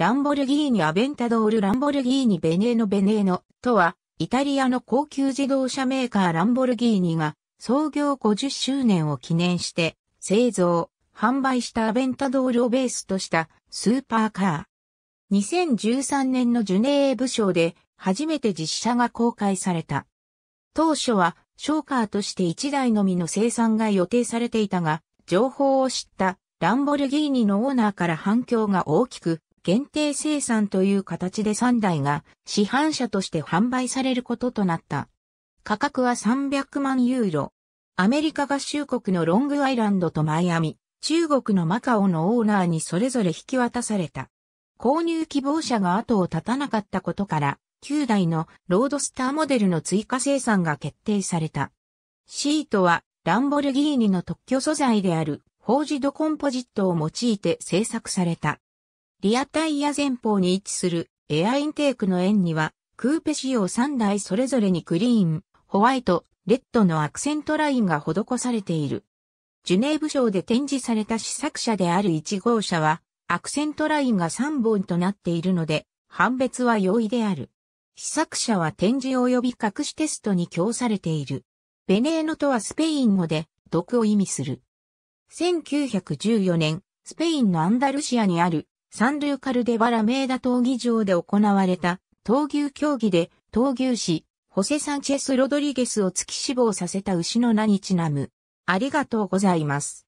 ランボルギーニ・アベンタドール・ランボルギーニ・ベネーノ・ベネーノとは、イタリアの高級自動車メーカーランボルギーニが創業50周年を記念して製造、販売したアベンタドールをベースとしたスーパーカー。2013年のジュネーブ賞で初めて実車が公開された。当初はショーカーとして1台のみの生産が予定されていたが、情報を知ったランボルギーニのオーナーから反響が大きく、限定生産という形で3台が市販車として販売されることとなった。価格は300万ユーロ。アメリカ合衆国のロングアイランドとマイアミ、中国のマカオのオーナーにそれぞれ引き渡された。購入希望者が後を絶たなかったことから、9台のロードスターモデルの追加生産が決定された。シートはランボルギーニの特許素材である、法ジドコンポジットを用いて製作された。リアタイヤ前方に位置するエアインテークの円には、クーペ仕様3台それぞれにクリーン、ホワイト、レッドのアクセントラインが施されている。ジュネーブ賞で展示された試作車である1号車は、アクセントラインが3本となっているので、判別は容易である。試作車は展示及び隠しテストに供されている。ベネーノとはスペイン語で、毒を意味する。1914年、スペインのアンダルシアにあるサンルーカルデバラメーダ闘技場で行われた闘牛競技で闘牛士、ホセ・サンチェス・ロドリゲスを突き死亡させた牛の名にちなむ。ありがとうございます。